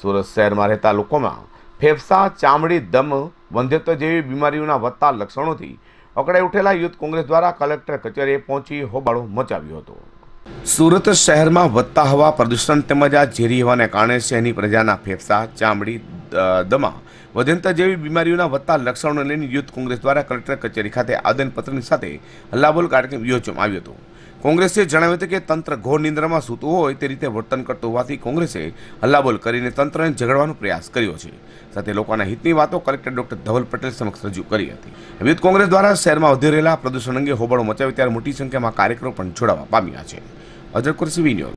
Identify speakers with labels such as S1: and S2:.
S1: સુરત શહેરમાં રહેતા લોકોમાં ફેફસા ચામડી દમ વંધ્યત્વ જેવી બીમારીઓના વધતા લક્ષણોથી અકળાઈ ઉઠેલા યુથ કોંગ્રેસ દ્વારા કલેક્ટર કચેરીએ પહોંચી હોબાળો મચાવ્યો હતો સુરત શહેરમાં વધતા હવા પ્રદૂષણ તેમજ આ ઝેરી હવાને કારણે શહેરની પ્રજાના ફેફસા ચામડી દમા વધંતા જેવી બીમારીઓના વધતા લક્ષણોને લઈને યુથ કોંગ્રેસ દ્વારા કલેક્ટર કચેરી ખાતે આદનપત્રની સાથે હલ્લાબોલ કાર્યક્રમ યોજવામાં આવ્યો હતો કોંગ્રેસે જણાવ્યું હતું કે તંત્ર ઘોર નિંદ્રામાં સૂતું હોય તે રીતે વર્તન કરતું હોવાથી કોંગ્રેસે હલ્લાબોલ કરીને તંત્રને જગાડવાનો પ્રયાસ કર્યો છે સાથે લોકોના હિતની વાતો કલેક્ટર ડોક્ટર ધવલ પટેલ સમક્ષ રજૂ કરી હતી વિવિધ કોંગ્રેસ દ્વારા શહેરમાં વધી રહેલા પ્રદૂષણ અંગે હોબાળો મચાવી ત્યારે મોટી સંખ્યામાં કાર્યક્રમો પણ જોડાવા પામ્યા છે અજર કુરસી